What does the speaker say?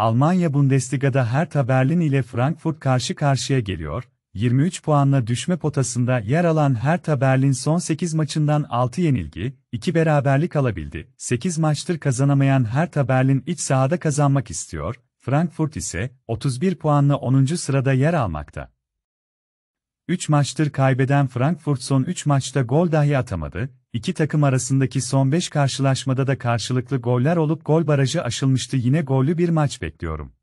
Almanya Bundesliga'da Hertha Berlin ile Frankfurt karşı karşıya geliyor. 23 puanla düşme potasında yer alan Hertha Berlin son 8 maçından 6 yenilgi, 2 beraberlik alabildi. 8 maçtır kazanamayan Hertha Berlin iç sahada kazanmak istiyor. Frankfurt ise 31 puanla 10. sırada yer almakta. 3 maçtır kaybeden Frankfurt son 3 maçta gol dahi atamadı, İki takım arasındaki son 5 karşılaşmada da karşılıklı goller olup gol barajı aşılmıştı yine gollü bir maç bekliyorum.